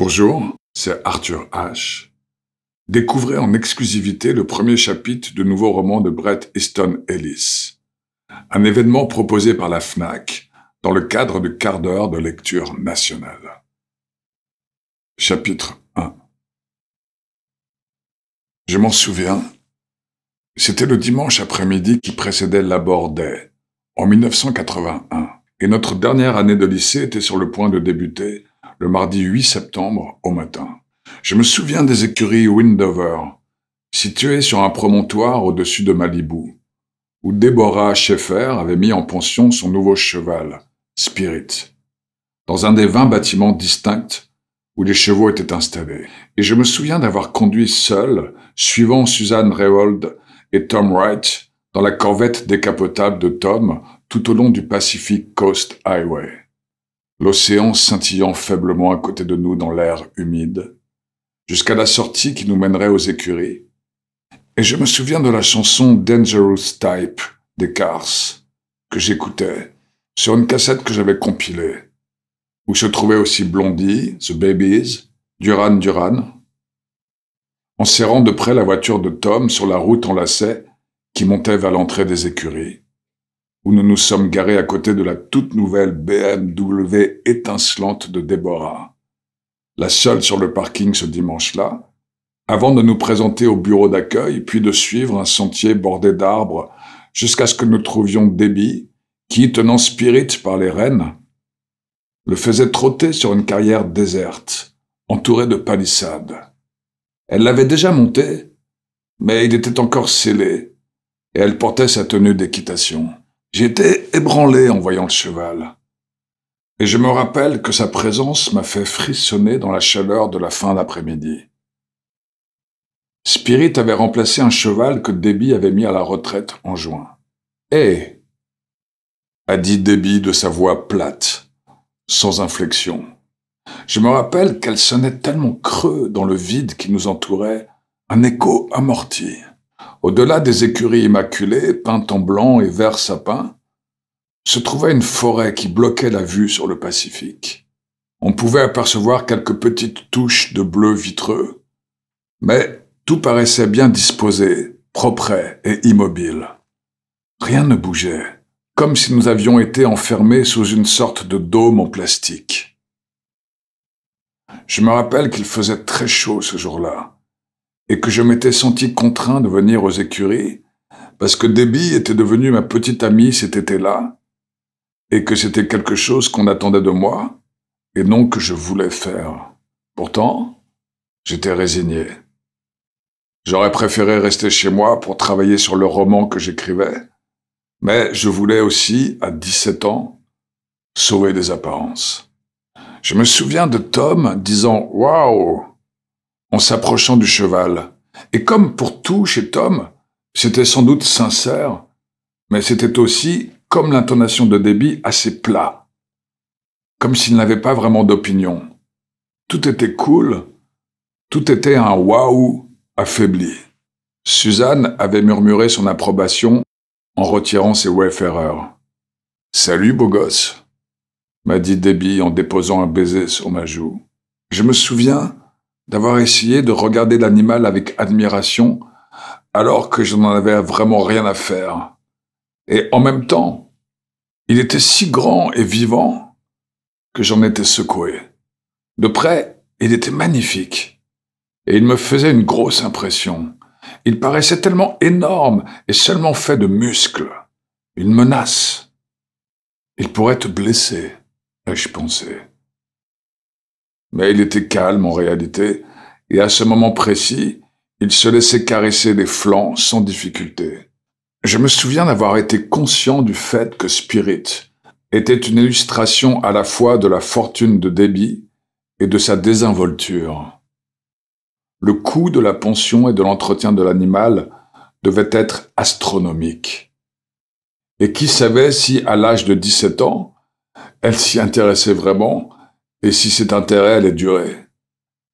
Bonjour, c'est Arthur H. Découvrez en exclusivité le premier chapitre du nouveau roman de Brett Easton Ellis, un événement proposé par la FNAC dans le cadre du quart d'heure de lecture nationale. Chapitre 1 Je m'en souviens, c'était le dimanche après-midi qui précédait l'abord en 1981, et notre dernière année de lycée était sur le point de débuter le mardi 8 septembre au matin. Je me souviens des écuries Windover, situées sur un promontoire au-dessus de Malibu, où Deborah Schaeffer avait mis en pension son nouveau cheval, Spirit, dans un des vingt bâtiments distincts où les chevaux étaient installés. Et je me souviens d'avoir conduit seul, suivant Suzanne Rewold et Tom Wright, dans la corvette décapotable de Tom tout au long du Pacific Coast Highway l'océan scintillant faiblement à côté de nous dans l'air humide, jusqu'à la sortie qui nous mènerait aux écuries. Et je me souviens de la chanson Dangerous Type des Cars que j'écoutais sur une cassette que j'avais compilée, où se trouvait aussi Blondie, The Babies, Duran Duran. En serrant de près la voiture de Tom sur la route en lacet qui montait vers l'entrée des écuries où nous nous sommes garés à côté de la toute nouvelle BMW étincelante de Déborah, la seule sur le parking ce dimanche-là, avant de nous présenter au bureau d'accueil, puis de suivre un sentier bordé d'arbres jusqu'à ce que nous trouvions Debbie, qui, tenant Spirit par les rênes, le faisait trotter sur une carrière déserte, entourée de palissades. Elle l'avait déjà monté, mais il était encore scellé, et elle portait sa tenue d'équitation. J'étais ébranlé en voyant le cheval. Et je me rappelle que sa présence m'a fait frissonner dans la chaleur de la fin d'après-midi. Spirit avait remplacé un cheval que Déby avait mis à la retraite en juin. Hé a dit Déby de sa voix plate, sans inflexion. Je me rappelle qu'elle sonnait tellement creux dans le vide qui nous entourait, un écho amorti. Au-delà des écuries immaculées, peintes en blanc et vert sapin, se trouvait une forêt qui bloquait la vue sur le Pacifique. On pouvait apercevoir quelques petites touches de bleu vitreux, mais tout paraissait bien disposé, propre et immobile. Rien ne bougeait, comme si nous avions été enfermés sous une sorte de dôme en plastique. Je me rappelle qu'il faisait très chaud ce jour-là et que je m'étais senti contraint de venir aux écuries parce que Debbie était devenue ma petite amie cet été-là et que c'était quelque chose qu'on attendait de moi et non que je voulais faire. Pourtant, j'étais résigné. J'aurais préféré rester chez moi pour travailler sur le roman que j'écrivais, mais je voulais aussi, à 17 ans, sauver des apparences. Je me souviens de Tom disant Waouh en s'approchant du cheval. Et comme pour tout chez Tom, c'était sans doute sincère, mais c'était aussi, comme l'intonation de débit assez plat. Comme s'il n'avait pas vraiment d'opinion. Tout était cool, tout était un waouh affaibli. Suzanne avait murmuré son approbation en retirant ses wayfarers. Salut, beau gosse, m'a dit Debbie en déposant un baiser sur ma joue. Je me souviens d'avoir essayé de regarder l'animal avec admiration alors que je n'en avais vraiment rien à faire. Et en même temps, il était si grand et vivant que j'en étais secoué. De près, il était magnifique. Et il me faisait une grosse impression. Il paraissait tellement énorme et seulement fait de muscles. Une menace. Il pourrait te blesser, ai-je pensé mais il était calme en réalité, et à ce moment précis, il se laissait caresser les flancs sans difficulté. Je me souviens d'avoir été conscient du fait que Spirit était une illustration à la fois de la fortune de débit et de sa désinvolture. Le coût de la pension et de l'entretien de l'animal devait être astronomique. Et qui savait si, à l'âge de 17 ans, elle s'y intéressait vraiment et si cet intérêt allait durer.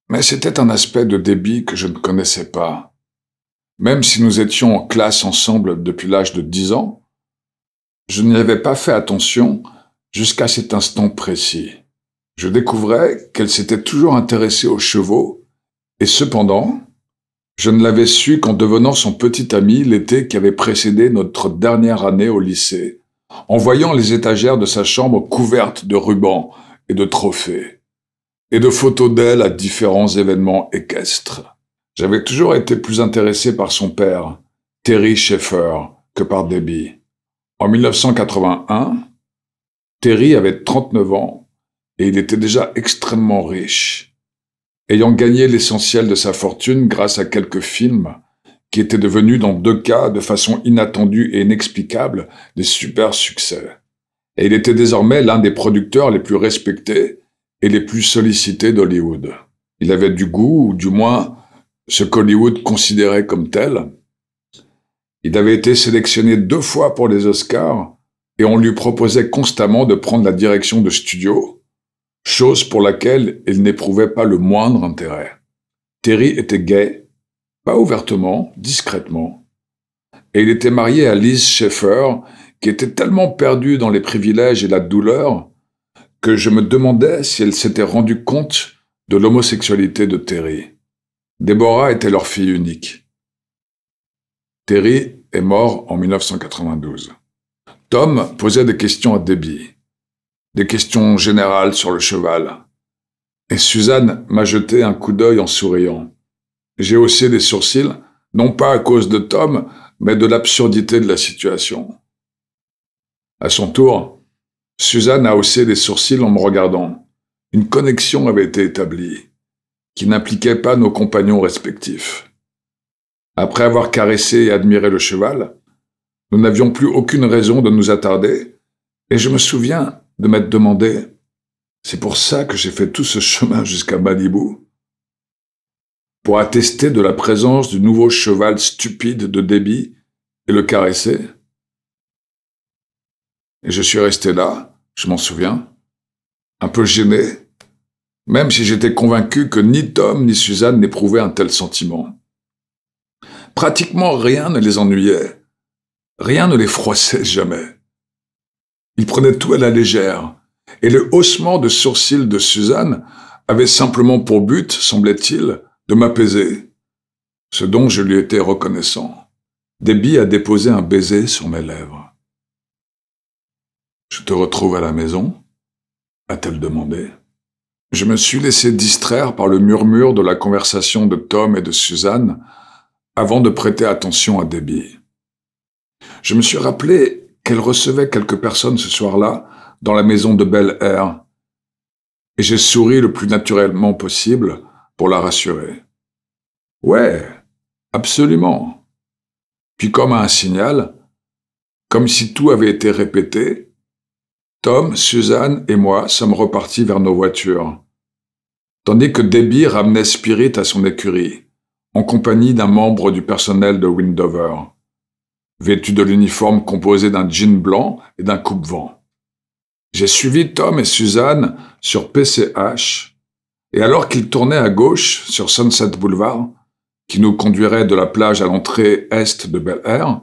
Mais c'était un aspect de débit que je ne connaissais pas. Même si nous étions en classe ensemble depuis l'âge de dix ans, je n'y avais pas fait attention jusqu'à cet instant précis. Je découvrais qu'elle s'était toujours intéressée aux chevaux, et cependant, je ne l'avais su qu'en devenant son petit ami l'été qui avait précédé notre dernière année au lycée, en voyant les étagères de sa chambre couvertes de rubans, et de trophées, et de photos d'elle à différents événements équestres. J'avais toujours été plus intéressé par son père, Terry Schaeffer, que par Debbie. En 1981, Terry avait 39 ans et il était déjà extrêmement riche, ayant gagné l'essentiel de sa fortune grâce à quelques films qui étaient devenus dans deux cas de façon inattendue et inexplicable des super succès et il était désormais l'un des producteurs les plus respectés et les plus sollicités d'Hollywood. Il avait du goût, ou du moins ce qu'Hollywood considérait comme tel. Il avait été sélectionné deux fois pour les Oscars et on lui proposait constamment de prendre la direction de studio, chose pour laquelle il n'éprouvait pas le moindre intérêt. Terry était gay, pas ouvertement, discrètement, et il était marié à Liz Schaeffer, était tellement perdue dans les privilèges et la douleur que je me demandais si elle s'était rendue compte de l'homosexualité de Terry. Déborah était leur fille unique. Terry est mort en 1992. Tom posait des questions à Debbie, des questions générales sur le cheval. Et Suzanne m'a jeté un coup d'œil en souriant. J'ai haussé les sourcils, non pas à cause de Tom, mais de l'absurdité de la situation. À son tour, Suzanne a haussé les sourcils en me regardant. Une connexion avait été établie, qui n'impliquait pas nos compagnons respectifs. Après avoir caressé et admiré le cheval, nous n'avions plus aucune raison de nous attarder, et je me souviens de m'être demandé C'est pour ça que j'ai fait tout ce chemin jusqu'à Malibu Pour attester de la présence du nouveau cheval stupide de Débit et le caresser et je suis resté là, je m'en souviens, un peu gêné, même si j'étais convaincu que ni Tom ni Suzanne n'éprouvaient un tel sentiment. Pratiquement rien ne les ennuyait, rien ne les froissait jamais. Ils prenaient tout à la légère, et le haussement de sourcils de Suzanne avait simplement pour but, semblait-il, de m'apaiser, ce dont je lui étais reconnaissant. Debbie a déposé un baiser sur mes lèvres. Je te retrouve à la maison a-t-elle demandé. Je me suis laissé distraire par le murmure de la conversation de Tom et de Suzanne avant de prêter attention à Debbie. Je me suis rappelé qu'elle recevait quelques personnes ce soir-là dans la maison de belle Air, et j'ai souri le plus naturellement possible pour la rassurer. Ouais, absolument. Puis comme à un signal, comme si tout avait été répété, Tom, Suzanne et moi sommes repartis vers nos voitures, tandis que Debbie ramenait Spirit à son écurie, en compagnie d'un membre du personnel de Windover, vêtu de l'uniforme composé d'un jean blanc et d'un coupe-vent. J'ai suivi Tom et Suzanne sur PCH, et alors qu'ils tournaient à gauche sur Sunset Boulevard, qui nous conduirait de la plage à l'entrée est de Bel Air,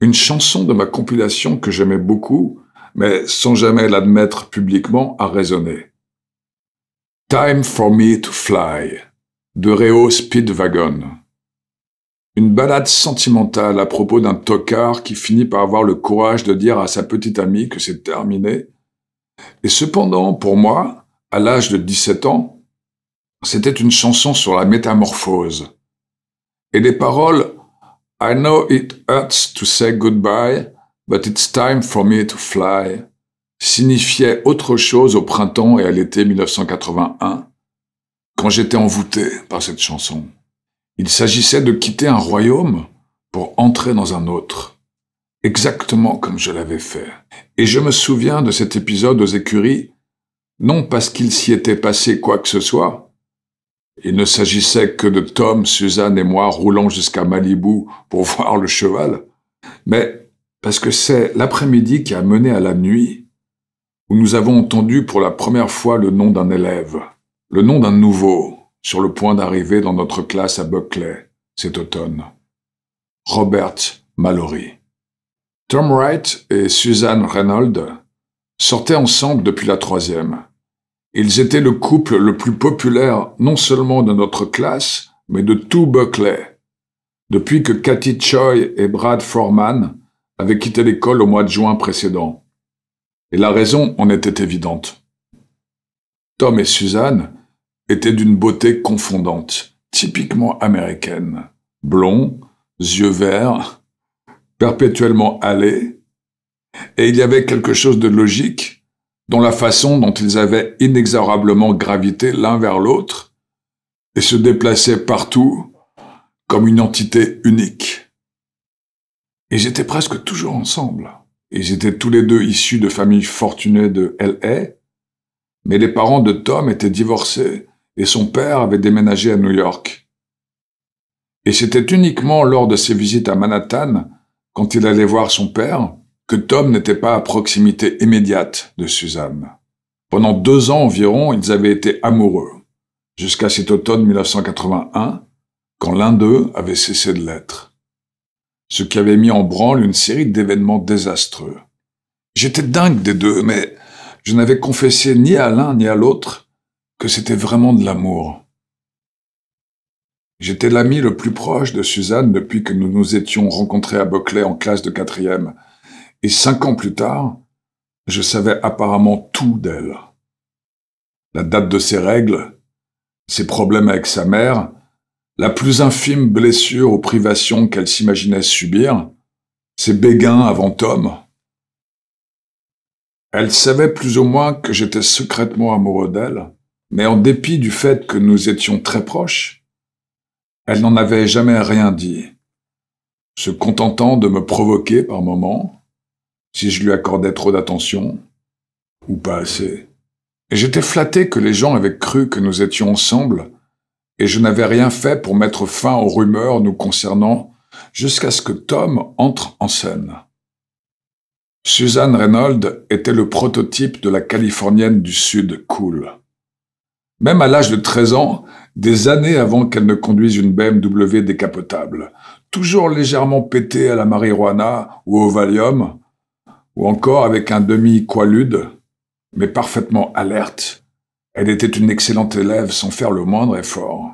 une chanson de ma compilation que j'aimais beaucoup mais sans jamais l'admettre publiquement, a raisonné. Time for me to fly de Réo Speedwagon. Une balade sentimentale à propos d'un tocard qui finit par avoir le courage de dire à sa petite amie que c'est terminé. Et cependant, pour moi, à l'âge de 17 ans, c'était une chanson sur la métamorphose. Et les paroles I know it hurts to say goodbye But it's time for me to fly signifiait autre chose au printemps et à l'été 1981, quand j'étais envoûté par cette chanson. Il s'agissait de quitter un royaume pour entrer dans un autre, exactement comme je l'avais fait. Et je me souviens de cet épisode aux écuries, non parce qu'il s'y était passé quoi que ce soit, il ne s'agissait que de Tom, Suzanne et moi roulant jusqu'à Malibu pour voir le cheval, mais parce que c'est l'après-midi qui a mené à la nuit, où nous avons entendu pour la première fois le nom d'un élève, le nom d'un nouveau, sur le point d'arriver dans notre classe à Buckley cet automne. Robert Mallory. Tom Wright et Suzanne Reynolds sortaient ensemble depuis la troisième. Ils étaient le couple le plus populaire non seulement de notre classe, mais de tout Buckley. Depuis que Cathy Choi et Brad Foreman avait quitté l'école au mois de juin précédent. Et la raison en était évidente. Tom et Suzanne étaient d'une beauté confondante, typiquement américaine. Blonds, yeux verts, perpétuellement allés, et il y avait quelque chose de logique dans la façon dont ils avaient inexorablement gravité l'un vers l'autre et se déplaçaient partout comme une entité unique. Ils étaient presque toujours ensemble. Ils étaient tous les deux issus de familles fortunées de L.A., mais les parents de Tom étaient divorcés et son père avait déménagé à New York. Et c'était uniquement lors de ses visites à Manhattan, quand il allait voir son père, que Tom n'était pas à proximité immédiate de Suzanne. Pendant deux ans environ, ils avaient été amoureux, jusqu'à cet automne 1981, quand l'un d'eux avait cessé de l'être ce qui avait mis en branle une série d'événements désastreux. J'étais dingue des deux, mais je n'avais confessé ni à l'un ni à l'autre que c'était vraiment de l'amour. J'étais l'ami le plus proche de Suzanne depuis que nous nous étions rencontrés à Buckley en classe de quatrième, et cinq ans plus tard, je savais apparemment tout d'elle. La date de ses règles, ses problèmes avec sa mère, la plus infime blessure aux privations qu'elle s'imaginait subir, c'est Béguin avant Tom. Elle savait plus ou moins que j'étais secrètement amoureux d'elle, mais en dépit du fait que nous étions très proches, elle n'en avait jamais rien dit, se contentant de me provoquer par moments, si je lui accordais trop d'attention, ou pas assez. Et j'étais flatté que les gens avaient cru que nous étions ensemble, et je n'avais rien fait pour mettre fin aux rumeurs nous concernant jusqu'à ce que Tom entre en scène. Suzanne Reynolds était le prototype de la Californienne du Sud cool. Même à l'âge de 13 ans, des années avant qu'elle ne conduise une BMW décapotable, toujours légèrement pétée à la marijuana ou au Valium, ou encore avec un demi-qualude, mais parfaitement alerte elle était une excellente élève sans faire le moindre effort.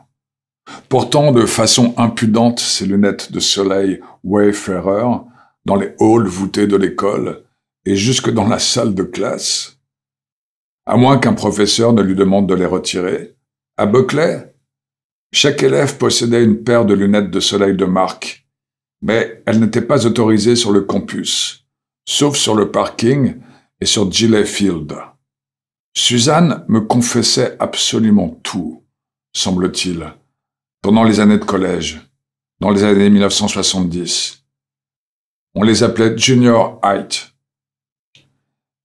Portant de façon impudente ses lunettes de soleil Wayfarer dans les halls voûtés de l'école et jusque dans la salle de classe, à moins qu'un professeur ne lui demande de les retirer, à Buckley, chaque élève possédait une paire de lunettes de soleil de marque, mais elles n'étaient pas autorisées sur le campus, sauf sur le parking et sur Gilley Field. Suzanne me confessait absolument tout, semble-t-il, pendant les années de collège, dans les années 1970. On les appelait Junior Height.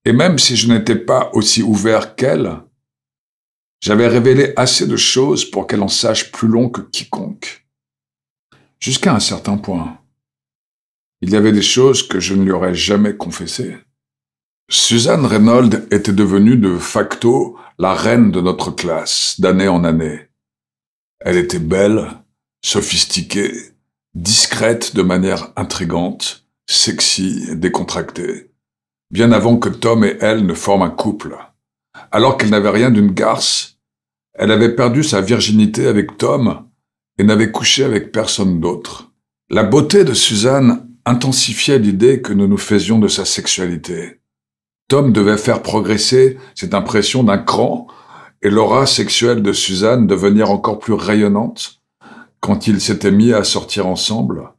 Et même si je n'étais pas aussi ouvert qu'elle, j'avais révélé assez de choses pour qu'elle en sache plus long que quiconque. Jusqu'à un certain point. Il y avait des choses que je ne lui aurais jamais confessées. Suzanne Reynold était devenue de facto la reine de notre classe, d'année en année. Elle était belle, sophistiquée, discrète de manière intrigante, sexy et décontractée, bien avant que Tom et elle ne forment un couple. Alors qu'elle n'avait rien d'une garce, elle avait perdu sa virginité avec Tom et n'avait couché avec personne d'autre. La beauté de Suzanne intensifiait l'idée que nous nous faisions de sa sexualité. Tom devait faire progresser cette impression d'un cran et l'aura sexuelle de Suzanne devenir encore plus rayonnante quand ils s'étaient mis à sortir ensemble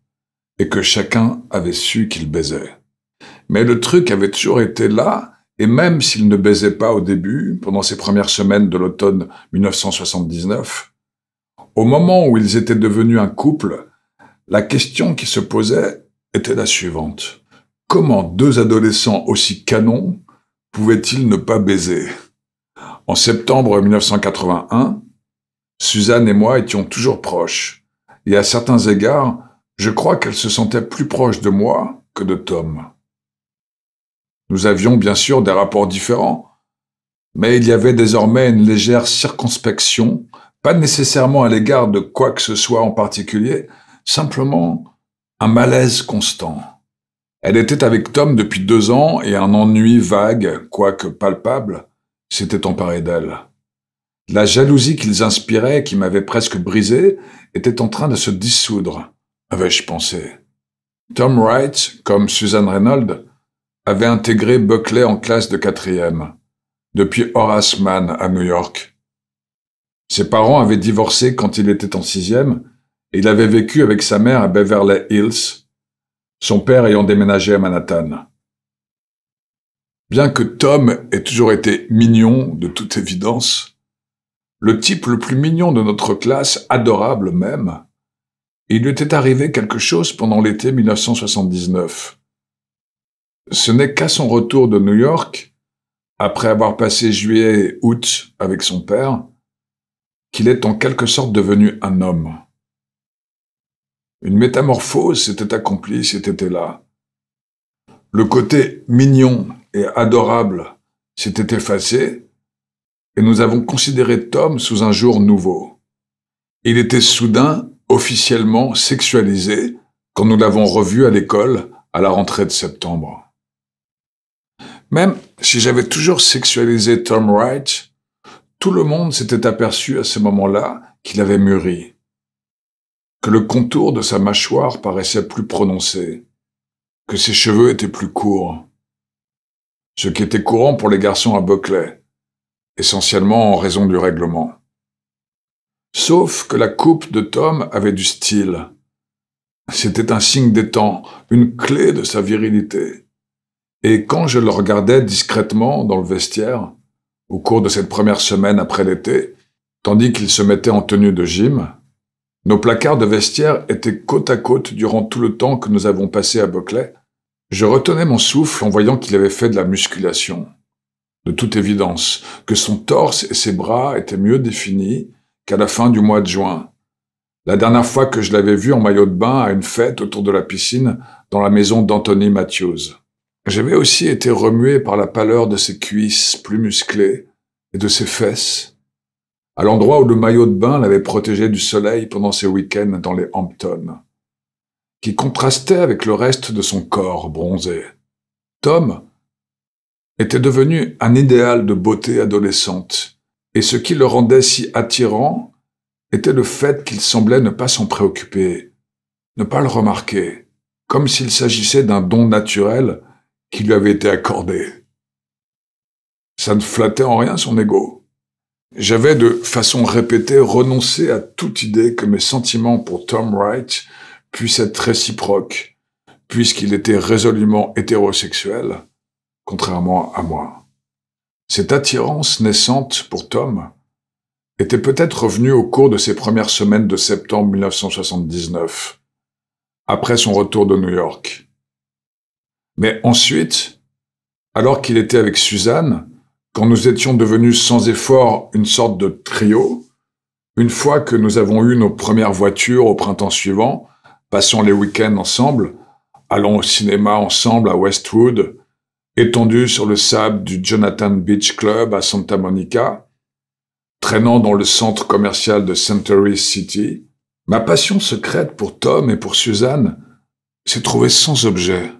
et que chacun avait su qu'il baisaient. Mais le truc avait toujours été là, et même s'ils ne baisaient pas au début, pendant ces premières semaines de l'automne 1979, au moment où ils étaient devenus un couple, la question qui se posait était la suivante. Comment deux adolescents aussi canons pouvaient-ils ne pas baiser En septembre 1981, Suzanne et moi étions toujours proches, et à certains égards, je crois qu'elle se sentait plus proche de moi que de Tom. Nous avions bien sûr des rapports différents, mais il y avait désormais une légère circonspection, pas nécessairement à l'égard de quoi que ce soit en particulier, simplement un malaise constant. Elle était avec Tom depuis deux ans et un ennui vague, quoique palpable, s'était emparé d'elle. La jalousie qu'ils inspiraient, qui m'avait presque brisé, était en train de se dissoudre, avais-je pensé. Tom Wright, comme Susan Reynolds, avait intégré Buckley en classe de quatrième, depuis Horace Mann à New York. Ses parents avaient divorcé quand il était en sixième, et il avait vécu avec sa mère à Beverly Hills, son père ayant déménagé à Manhattan. Bien que Tom ait toujours été mignon, de toute évidence, le type le plus mignon de notre classe, adorable même, il lui était arrivé quelque chose pendant l'été 1979. Ce n'est qu'à son retour de New York, après avoir passé juillet et août avec son père, qu'il est en quelque sorte devenu un homme. Une métamorphose s'était accomplie cet été-là. Le côté mignon et adorable s'était effacé et nous avons considéré Tom sous un jour nouveau. Il était soudain officiellement sexualisé quand nous l'avons revu à l'école à la rentrée de septembre. Même si j'avais toujours sexualisé Tom Wright, tout le monde s'était aperçu à ce moment-là qu'il avait mûri que le contour de sa mâchoire paraissait plus prononcé, que ses cheveux étaient plus courts, ce qui était courant pour les garçons à Buckley, essentiellement en raison du règlement. Sauf que la coupe de Tom avait du style. C'était un signe des temps, une clé de sa virilité. Et quand je le regardais discrètement dans le vestiaire, au cours de cette première semaine après l'été, tandis qu'il se mettait en tenue de gym, nos placards de vestiaire étaient côte à côte durant tout le temps que nous avons passé à Boclet. Je retenais mon souffle en voyant qu'il avait fait de la musculation. De toute évidence, que son torse et ses bras étaient mieux définis qu'à la fin du mois de juin. La dernière fois que je l'avais vu en maillot de bain à une fête autour de la piscine dans la maison d'Anthony Matthews. J'avais aussi été remué par la pâleur de ses cuisses plus musclées et de ses fesses, à l'endroit où le maillot de bain l'avait protégé du soleil pendant ses week-ends dans les Hamptons, qui contrastait avec le reste de son corps bronzé. Tom était devenu un idéal de beauté adolescente, et ce qui le rendait si attirant était le fait qu'il semblait ne pas s'en préoccuper, ne pas le remarquer, comme s'il s'agissait d'un don naturel qui lui avait été accordé. Ça ne flattait en rien son ego. J'avais de façon répétée renoncé à toute idée que mes sentiments pour Tom Wright puissent être réciproques, puisqu'il était résolument hétérosexuel, contrairement à moi. Cette attirance naissante pour Tom était peut-être revenue au cours de ses premières semaines de septembre 1979, après son retour de New York. Mais ensuite, alors qu'il était avec Suzanne, quand nous étions devenus sans effort une sorte de trio, une fois que nous avons eu nos premières voitures au printemps suivant, passons les week-ends ensemble, allons au cinéma ensemble à Westwood, étendus sur le sable du Jonathan Beach Club à Santa Monica, traînant dans le centre commercial de Century City, ma passion secrète pour Tom et pour Suzanne s'est trouvée sans objet.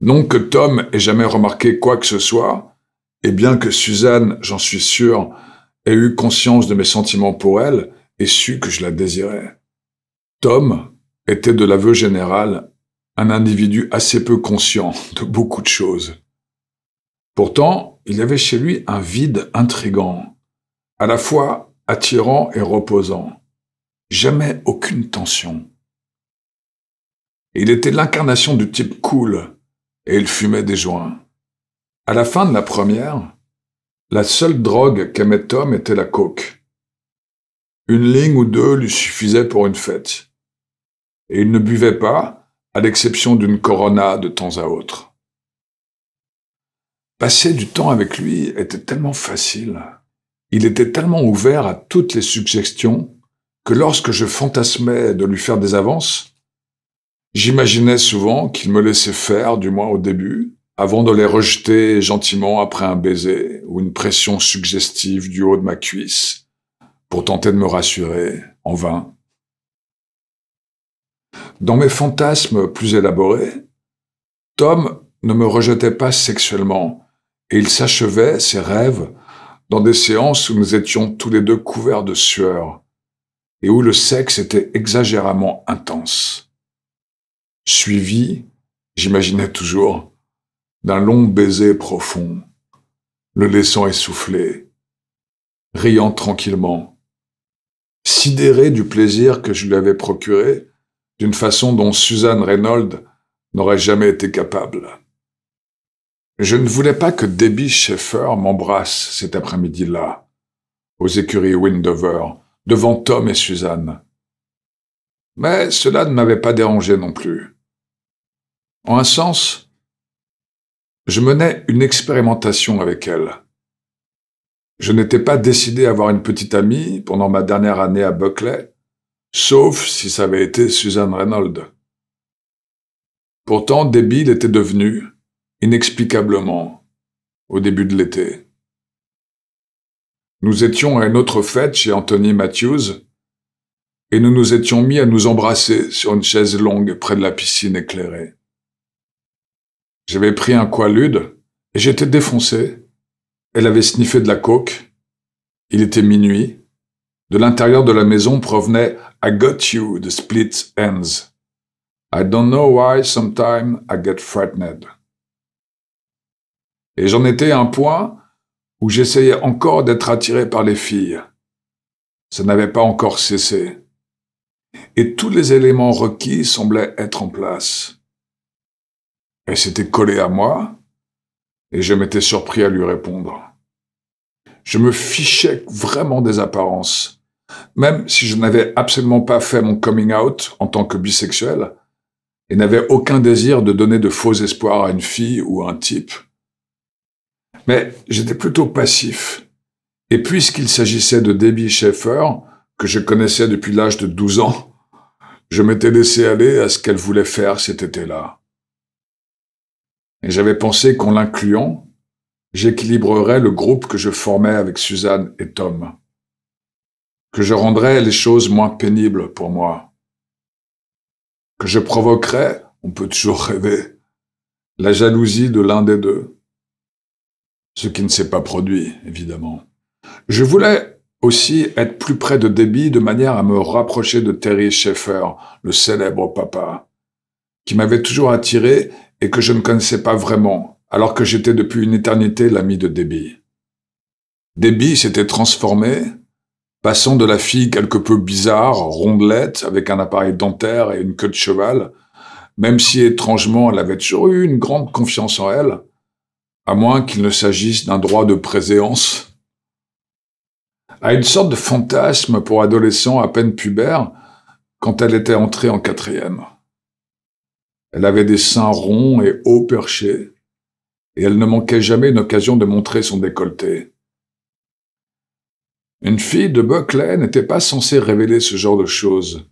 Non que Tom ait jamais remarqué quoi que ce soit, et bien que Suzanne, j'en suis sûr, ait eu conscience de mes sentiments pour elle et su que je la désirais. Tom était de l'aveu général un individu assez peu conscient de beaucoup de choses. Pourtant, il avait chez lui un vide intrigant, à la fois attirant et reposant. Jamais aucune tension. Il était l'incarnation du type cool, et il fumait des joints. À la fin de la première, la seule drogue qu'aimait Tom était la coke. Une ligne ou deux lui suffisait pour une fête. Et il ne buvait pas, à l'exception d'une corona de temps à autre. Passer du temps avec lui était tellement facile. Il était tellement ouvert à toutes les suggestions que lorsque je fantasmais de lui faire des avances, j'imaginais souvent qu'il me laissait faire, du moins au début, avant de les rejeter gentiment après un baiser ou une pression suggestive du haut de ma cuisse, pour tenter de me rassurer, en vain. Dans mes fantasmes plus élaborés, Tom ne me rejetait pas sexuellement, et il s'achevait ses rêves dans des séances où nous étions tous les deux couverts de sueur, et où le sexe était exagérément intense. Suivi, j'imaginais toujours, d'un long baiser profond, le laissant essouffler, riant tranquillement, sidéré du plaisir que je lui avais procuré d'une façon dont Suzanne Reynolds n'aurait jamais été capable. Je ne voulais pas que Debbie Schaeffer m'embrasse cet après-midi-là, aux écuries Windover, devant Tom et Suzanne. Mais cela ne m'avait pas dérangé non plus. En un sens, je menais une expérimentation avec elle. Je n'étais pas décidé à avoir une petite amie pendant ma dernière année à Buckley, sauf si ça avait été Suzanne Reynolds. Pourtant, Debbie était devenu, inexplicablement, au début de l'été. Nous étions à une autre fête chez Anthony Matthews, et nous nous étions mis à nous embrasser sur une chaise longue près de la piscine éclairée. J'avais pris un coalude et j'étais défoncé. Elle avait sniffé de la coke. Il était minuit. De l'intérieur de la maison provenait I got you, the split ends. I don't know why sometimes I get frightened. Et j'en étais à un point où j'essayais encore d'être attiré par les filles. Ça n'avait pas encore cessé. Et tous les éléments requis semblaient être en place. Elle s'était collée à moi et je m'étais surpris à lui répondre. Je me fichais vraiment des apparences. Même si je n'avais absolument pas fait mon coming out en tant que bisexuel et n'avais aucun désir de donner de faux espoirs à une fille ou à un type. Mais j'étais plutôt passif. Et puisqu'il s'agissait de Debbie Schaeffer, que je connaissais depuis l'âge de 12 ans, je m'étais laissé aller à ce qu'elle voulait faire cet été-là. Et j'avais pensé qu'en l'incluant, j'équilibrerais le groupe que je formais avec Suzanne et Tom. Que je rendrais les choses moins pénibles pour moi. Que je provoquerais, on peut toujours rêver, la jalousie de l'un des deux. Ce qui ne s'est pas produit, évidemment. Je voulais aussi être plus près de Debbie de manière à me rapprocher de Terry Schaeffer, le célèbre papa, qui m'avait toujours attiré et que je ne connaissais pas vraiment, alors que j'étais depuis une éternité l'ami de Déby. Déby s'était transformée, passant de la fille quelque peu bizarre, rondelette, avec un appareil dentaire et une queue de cheval, même si étrangement elle avait toujours eu une grande confiance en elle, à moins qu'il ne s'agisse d'un droit de préséance, à une sorte de fantasme pour adolescent à peine pubère quand elle était entrée en quatrième. Elle avait des seins ronds et haut perchés, et elle ne manquait jamais une occasion de montrer son décolleté. Une fille de Buckley n'était pas censée révéler ce genre de choses.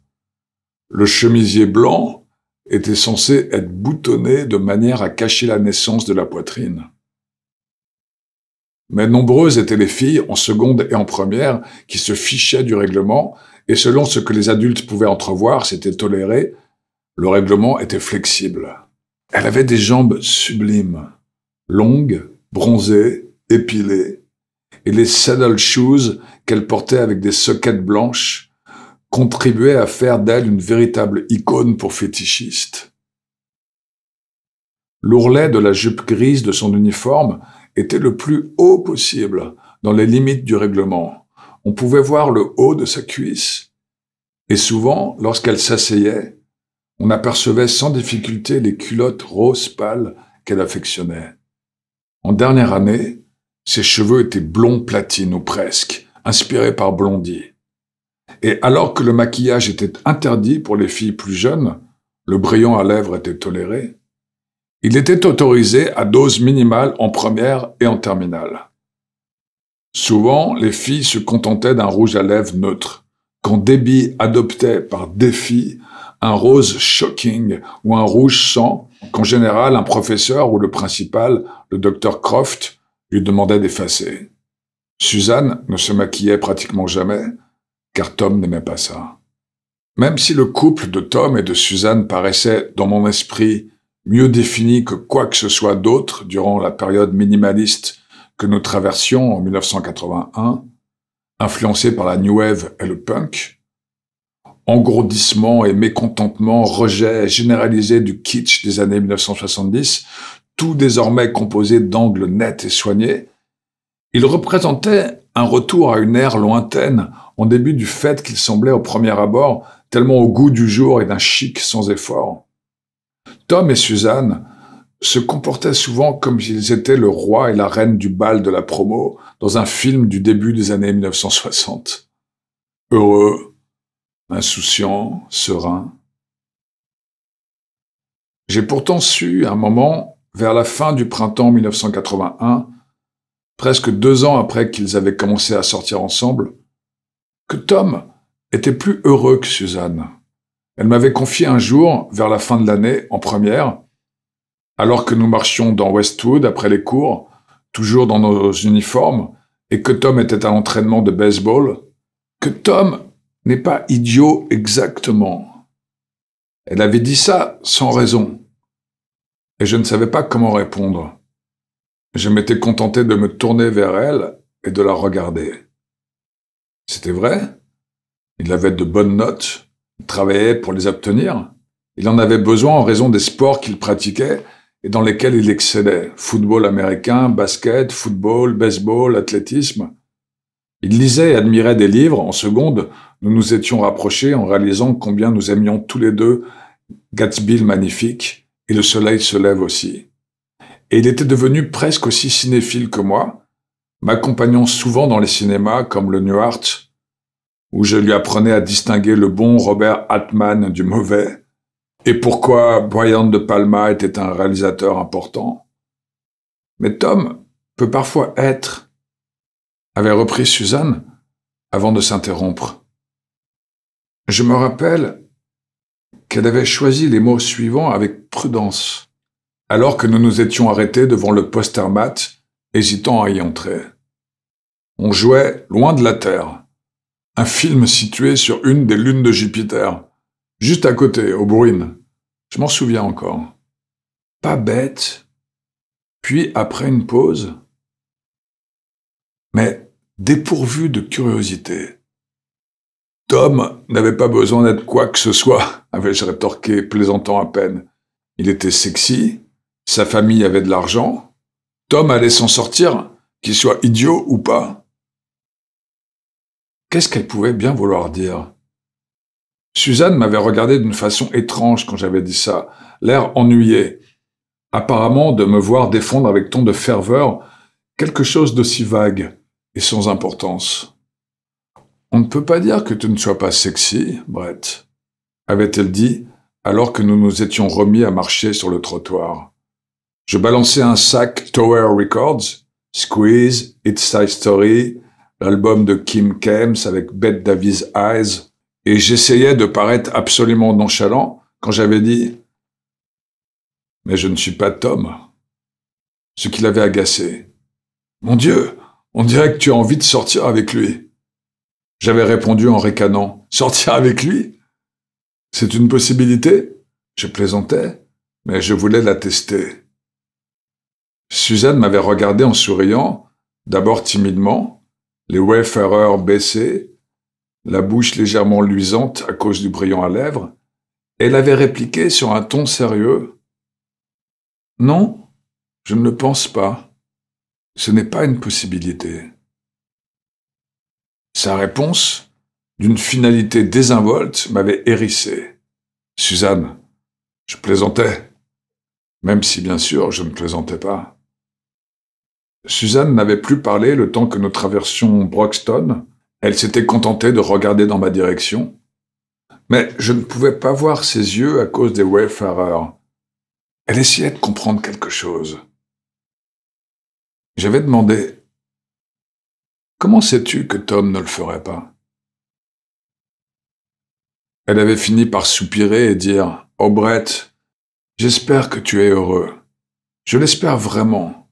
Le chemisier blanc était censé être boutonné de manière à cacher la naissance de la poitrine. Mais nombreuses étaient les filles en seconde et en première qui se fichaient du règlement et selon ce que les adultes pouvaient entrevoir, c'était toléré, le règlement était flexible. Elle avait des jambes sublimes, longues, bronzées, épilées, et les saddle shoes qu'elle portait avec des soquettes blanches contribuaient à faire d'elle une véritable icône pour fétichistes. L'ourlet de la jupe grise de son uniforme était le plus haut possible, dans les limites du règlement. On pouvait voir le haut de sa cuisse, et souvent, lorsqu'elle s'asseyait, on apercevait sans difficulté les culottes roses pâles qu'elle affectionnait. En dernière année, ses cheveux étaient blonds platine ou presque, inspirés par Blondie. Et alors que le maquillage était interdit pour les filles plus jeunes, le brillant à lèvres était toléré, il était autorisé à dose minimale en première et en terminale. Souvent, les filles se contentaient d'un rouge à lèvres neutre, quand débit adoptait par défi un rose shocking ou un rouge sang qu'en général un professeur ou le principal, le docteur Croft, lui demandait d'effacer. Suzanne ne se maquillait pratiquement jamais, car Tom n'aimait pas ça. Même si le couple de Tom et de Suzanne paraissait, dans mon esprit, mieux défini que quoi que ce soit d'autre durant la période minimaliste que nous traversions en 1981, influencée par la New Wave et le punk, engourdissement et mécontentement, rejet généralisé du kitsch des années 1970, tout désormais composé d'angles nets et soignés, il représentait un retour à une ère lointaine en début du fait qu'il semblait au premier abord tellement au goût du jour et d'un chic sans effort. Tom et Suzanne se comportaient souvent comme s'ils étaient le roi et la reine du bal de la promo dans un film du début des années 1960. Heureux, insouciant, serein. J'ai pourtant su, à un moment, vers la fin du printemps 1981, presque deux ans après qu'ils avaient commencé à sortir ensemble, que Tom était plus heureux que Suzanne. Elle m'avait confié un jour, vers la fin de l'année, en première, alors que nous marchions dans Westwood après les cours, toujours dans nos uniformes, et que Tom était à l'entraînement de baseball, que Tom n'est pas idiot exactement. Elle avait dit ça sans raison. Et je ne savais pas comment répondre. Je m'étais contenté de me tourner vers elle et de la regarder. C'était vrai. Il avait de bonnes notes. Il travaillait pour les obtenir. Il en avait besoin en raison des sports qu'il pratiquait et dans lesquels il excellait. Football américain, basket, football, baseball, athlétisme. Il lisait et admirait des livres. En seconde, nous nous étions rapprochés en réalisant combien nous aimions tous les deux Gatsby magnifique et le soleil se lève aussi. Et il était devenu presque aussi cinéphile que moi, m'accompagnant souvent dans les cinémas comme le New Art, où je lui apprenais à distinguer le bon Robert Altman du mauvais, et pourquoi Brian De Palma était un réalisateur important. Mais Tom peut parfois être avait repris Suzanne avant de s'interrompre. Je me rappelle qu'elle avait choisi les mots suivants avec prudence, alors que nous nous étions arrêtés devant le poster mat, hésitant à y entrer. On jouait Loin de la Terre, un film situé sur une des lunes de Jupiter, juste à côté, au Bruin. Je m'en souviens encore. Pas bête. Puis, après une pause, mais dépourvu de curiosité. Tom n'avait pas besoin d'être quoi que ce soit, Avait je rétorqué, plaisantant à peine. Il était sexy, sa famille avait de l'argent, Tom allait s'en sortir, qu'il soit idiot ou pas. Qu'est-ce qu'elle pouvait bien vouloir dire Suzanne m'avait regardé d'une façon étrange quand j'avais dit ça, l'air ennuyé, apparemment de me voir défendre avec tant de ferveur quelque chose d'aussi vague sans importance. On ne peut pas dire que tu ne sois pas sexy, Brett, avait-elle dit alors que nous nous étions remis à marcher sur le trottoir. Je balançais un sac Tower Records, Squeeze, It's Side Story, l'album de Kim Kems avec Bette Davis Eyes, et j'essayais de paraître absolument nonchalant quand j'avais dit Mais je ne suis pas Tom. Ce qui l'avait agacé. Mon Dieu, on dirait que tu as envie de sortir avec lui. J'avais répondu en récanant. « Sortir avec lui C'est une possibilité Je plaisantais, mais je voulais la tester. Suzanne m'avait regardé en souriant, d'abord timidement, les wayfarers baissés, la bouche légèrement luisante à cause du brillant à lèvres, et elle avait répliqué sur un ton sérieux. Non, je ne le pense pas ce n'est pas une possibilité. Sa réponse, d'une finalité désinvolte, m'avait hérissé. Suzanne, je plaisantais, même si bien sûr je ne plaisantais pas. Suzanne n'avait plus parlé le temps que nous traversions Broxton, elle s'était contentée de regarder dans ma direction, mais je ne pouvais pas voir ses yeux à cause des wayfarers. Elle essayait de comprendre quelque chose. J'avais demandé Comment sais-tu que Tom ne le ferait pas Elle avait fini par soupirer et dire Oh Brett, j'espère que tu es heureux. Je l'espère vraiment.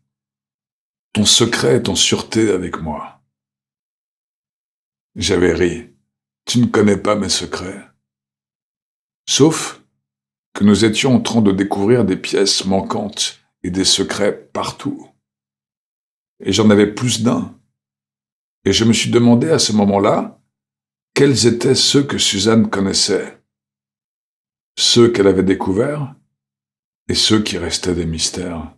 Ton secret est en sûreté avec moi. J'avais ri. Tu ne connais pas mes secrets. Sauf que nous étions en train de découvrir des pièces manquantes et des secrets partout. Et j'en avais plus d'un. Et je me suis demandé à ce moment-là quels étaient ceux que Suzanne connaissait, ceux qu'elle avait découverts et ceux qui restaient des mystères.